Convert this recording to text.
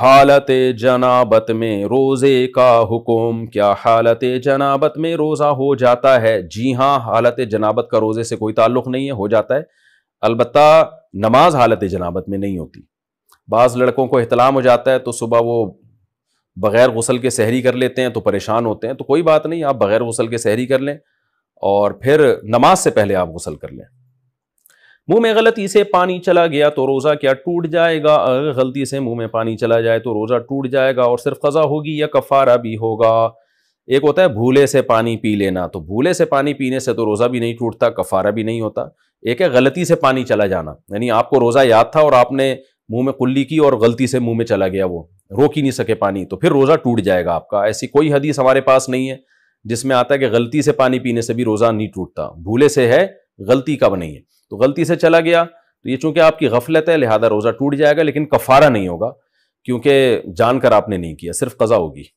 हालत जनाबत में रोज़े का हुक्म क्या हालत जनाबत में रोज़ा हो जाता है जी हाँ हालत जनाबत का रोज़े से कोई ताल्लुक़ नहीं है हो जाता है अलबत् नमाज हालत जनाबत में नहीं होती बाज़ लड़कों को अहतलाम हो जाता है तो सुबह वो बग़ैर गसल के सहरी कर लेते हैं तो परेशान होते हैं तो कोई बात नहीं आप बग़ैर गसल के सहरी कर लें और फिर नमाज से पहले आप गसल कर लें मुंह में गलती से पानी चला गया तो रोज़ा क्या टूट जाएगा अगर गलती से मुंह में पानी चला जाए तो रोज़ा टूट जाएगा और सिर्फ क़ज़ा होगी या कफ़ारा भी होगा एक होता है भूले से पानी पी लेना तो भूले से पानी पीने से तो रोज़ा भी नहीं टूटता कफ़ारा भी नहीं होता एक है गलती से पानी चला जाना यानी आपको रोज़ा याद था और आपने मुंह में कुल्ली की और गलती से मुंह में चला गया वो रोक ही नहीं सके पानी तो फिर रोज़ा टूट जाएगा आपका ऐसी कोई हदीस हमारे पास नहीं है जिसमें आता है कि गलती से पानी पीने से भी रोज़ा नहीं टूटता भूले से है गलती कब नहीं है तो गलती से चला गया तो ये चूंकि आपकी गफलत है लिहाजा रोज़ा टूट जाएगा लेकिन कफारा नहीं होगा क्योंकि जानकर आपने नहीं किया सिर्फ कज़ा होगी